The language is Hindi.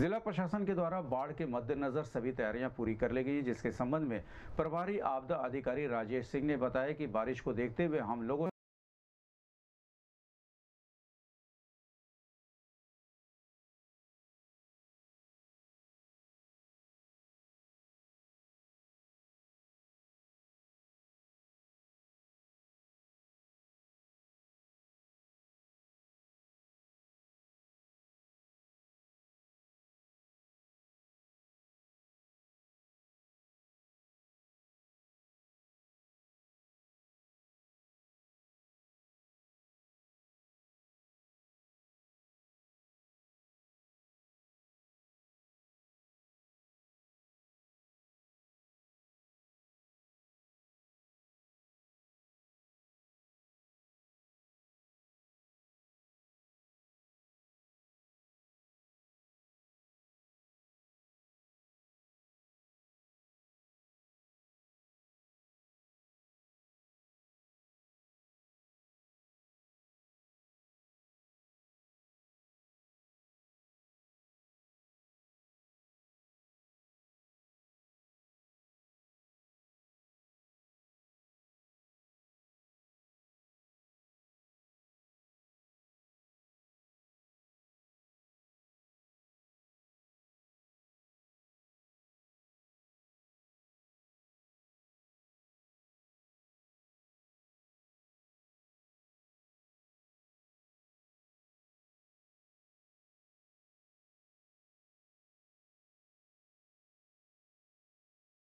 जिला प्रशासन के द्वारा बाढ़ के मद्देनजर सभी तैयारियां पूरी कर ली गई जिसके संबंध में प्रभारी आपदा अधिकारी राजेश सिंह ने बताया कि बारिश को देखते हुए हम लोगों